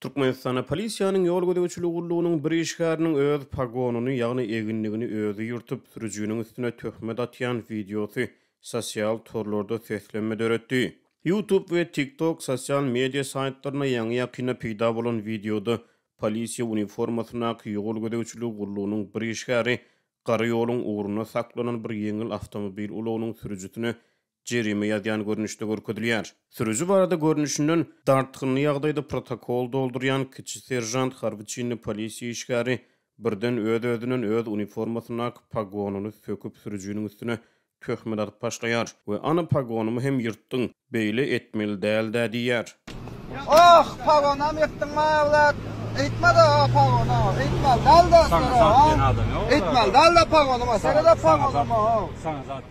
Turkmenistan'a polisiyanın ýol gode uçulu bir işgarinin öz pagonunu, ýagny eginliğini öz yurtup sürücüğünün üstüne töhmet atyan videosu sosial torlorda seslenme dörötti. Youtube ve TikTok sosial medya sayetlarına ýangy yakina peyda bolon videoda polisiya uniformasına ki yol gode uçulu gulluğunun bir işgari, uğruna saklanan bir avtomobil ulagynyň ulu Jerimi ýadyan görnüşde görkedilýär. Sürüzü barada görnüşünden dartgyny ýagdaýda protokol dolduryan kiçi serjant Harbiçinni polisiýa işgary birden öz-özünün öz uniformasyna pagonuny söküp sürüjüniň üstüne töhmet atyp başlaýar we ana pagonumy hem ýurtdyň beýle etmeli däl dä diýär. Ah pagonam ýetdiň ma awlat. Etme da pagonam. Etme dalda. Etme dalda pagonam. Sen de pagonam. Sen zat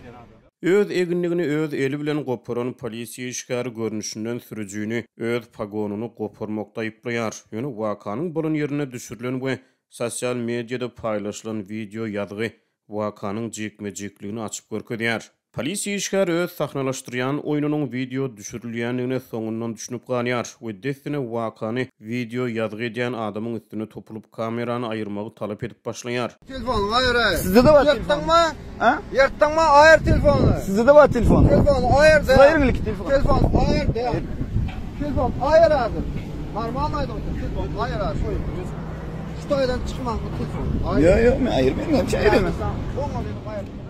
Öz eginligini öz eli bilen goporon polisiya işgar görünüşünden sürücüyünü öz pagonunu gopormokta ipriyar. Yönü vakanın bolun yerine düşürlen we, sosial medyada paylaşılan video yadgı vakanın cikmecikliyini açıp görkü diyar. Polisiýa işgär öz sahnalaşdyrýan oýunynyň video düşürilýänligine soňundan düşünüp ganýar we dessine wakany video ýazgy edýän adamyň üstüne topulup kamerany ayırmagy talap edip başlaýar. Telefon aýra. Sizde de bar telefon. Ha? Ýertdanma aýr telefony. Sizde de bar telefon. Telefon aýr. Aýrlyk telefon. Telefon aýr. Telefon aýr adam. Normal aýdy telefon aýr aýr. Şu taýdan çykmak telefon. Ýa-ýa, men aýrmam, men aýrmam.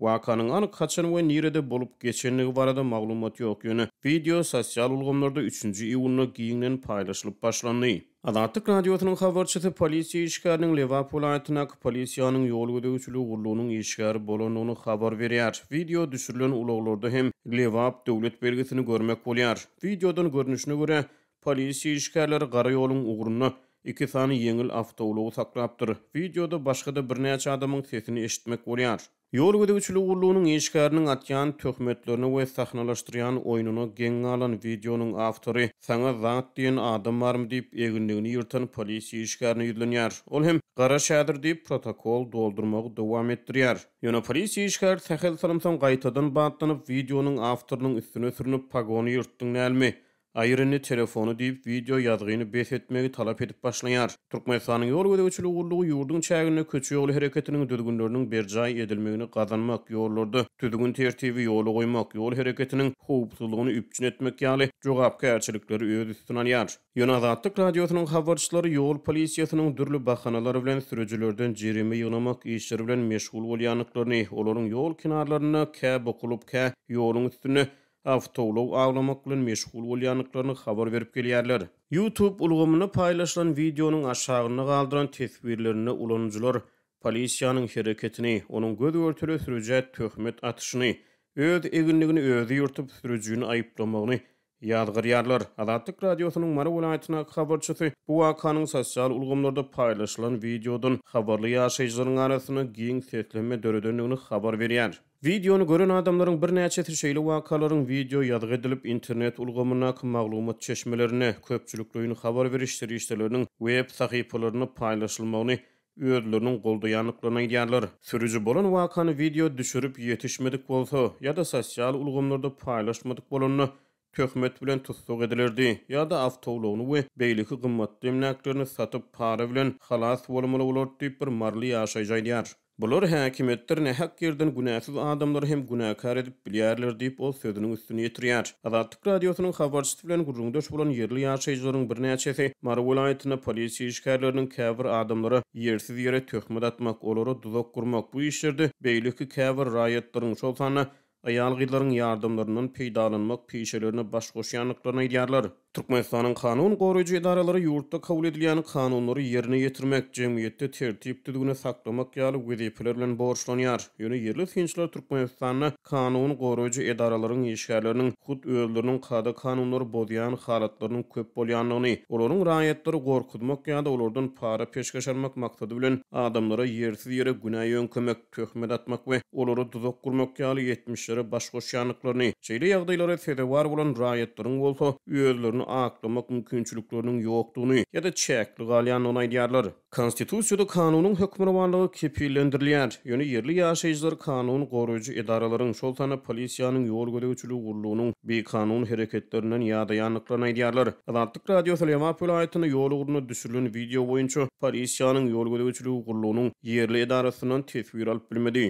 Wakanyň aňy haçan we nirede bolup geçenligi barada maglumat ýok Video sosial ulgamlarda 3-nji iýunda giňden paýlaşylyp başlandy. Azatlyk radiosynyň polisiya polisiýa işgärniň Liverpool aýtyna ki, polisiýanyň ýol gödegçiligi gurulunyň işgär bolanyny habar berýär. Video düşürilen uloglarda hem Liverpool döwlet belgisini gormek bolýar. Videodan görnüşine görä polisiýa işgärleri gara yolun ugruny iki sany ýeňil awtoulugy saklapdyr. Videoda başga da birnäçe adamyň sesini eşitmek bolýar. Yorgudu uçulu uluğunun eşkarının atyan töhmetlerini ve sahnalaştırayan oyununu geng alan videonun aftori sana zat diyen adam var mı deyip egünlüğünü yırtan polisi eşkarını Ol hem qara şadır deyip protokol doldurmağı devam ettiriyar. Yona polisi eşkar sahil salamsan qaytadan batlanıp videonun aftorunun üstünü sürünü sürünü sürünü sürünü Ayrını telefonu deyip video yazgını bes talap edip başlayar. Turkmenistan'ın yol gözü üçlü uğurluğu yurdun çayını köçü yolu hareketinin düzgünlerinin bir cay edilmeyini kazanmak yollurdu. Düzgün tertibi yolu goýmak, yol hareketinin howpsuzlygyny üpjün etmek yali cugapka erçilikleri öz üstün alyar. Yön azatlık radyosunun havarçları yol polisiyasının dürlü bakanaları bilen sürücülerden cirimi yunamak işleri bilen meşgul olyanıklarını, olaryň yol kinarlarını kə bokulub kə yolun üstünü avtolog avlamaklan meşgul olyanıklarını xabar berip gelýärler. Youtube ulgumunu paylaşlan videonun aşağını kaldıran tesbirlerini ulanıcılar, polisiýanyň hereketini, onun göz örtülü sürücü, töhmet atışını, öz eginliğini, özi eginliğini, öz aýyplamagyny Yadgır yarlar, Adatik Radyosu'nun Mara Ulaayetina khabarçısı bu akhanın sosyal ulgumlarda paylaşılan videodun khabarlı yaşayıcıların arasını giyin setlenme dörüdönlüğünü khabar veriyar. Videonu görün adamların bir nea şeyli vakaların video yadgı edilip internet ulgumuna ak maglumat çeşmelerine köpçülüklüklüklüklü khabar verişleri işlerini, web sahiplarını paylaşılmağını, Ödlörünün goldu yanıklarına gidiyarlar. Sürücü bolan vakanı video düşürüp yetişmedik bolso ya da sosyal ulgumlarda paylaşmadık bolanyny töhmet bilen tutsuk edilirdi. Ya da avtoğluğunu ve beylikü gımmatlı emlaklarını satıp para bilen halas volumalı olur deyip bir marlı yaşayacay diyar. Bular ne nähäk ýerden günäsiz adamlar hem günäkär edip bilýärler diýip ol sözünün üstüne ýetirýär. Azatlyk radiosynyň habarçysy bilen gurrundaş bolan yerli ýaşaýjylaryň bir näçesi Mar polisi polisiýa işgärleriniň käbir adamlary ýersiz ýere atmak, olara duzak gurmak bu işlerde beýlikki käbir raýatlaryň şol Ayal gyllaryň ýardymlarynyň peýdalanmak peýşelerine baş goşýanlyklaryny ýerler. Türkmenistanyň kanun goraýjy idaralary ýurtda kabul edilýän kanunlary ýerine ýetirmek, jemgyýetde tertip düzgüne saklamak ýaly wezipeler bilen borçlanýar. Ýöne ýerli finçler Türkmenistanyň kanun goraýjy idaralarynyň işgärleriniň hut öýlerini kada kanunlary bozýan halatlarynyň köp bolýanlygyny, olaryň raýatlary gorkutmak ýa-da olardan para peşgeşermek maksady bilen adamlara yersiz ýere günä yönkemek, töhmet atmak we olara duzak kurmak ýaly işleri baş goşýanlyklaryny, şeýle ýagdaýlara olan bolan raýatlaryň bolsa, özlerini aklamak mümkinçiliklerinin ýokdugyny ýa-da çäkli galýan ony diýerler. Konstitusiýada kanunyň hökmranlygy kepilendirilýär. Ýöne ýerli ýaşaýjylar kanun goruýjy edaralaryň şol polisiýanyň ýol gödegçiligi gurulunyň bi kanun hereketlerinden ýa-da ýanyklaryny diýerler. Atlantik radio Sulema Pulaýtyny ýol düşürilen video boýunça polisiýanyň ýol gödegçiligi gurulunyň ýerli edarasynyň tesbir alyp bilmedi.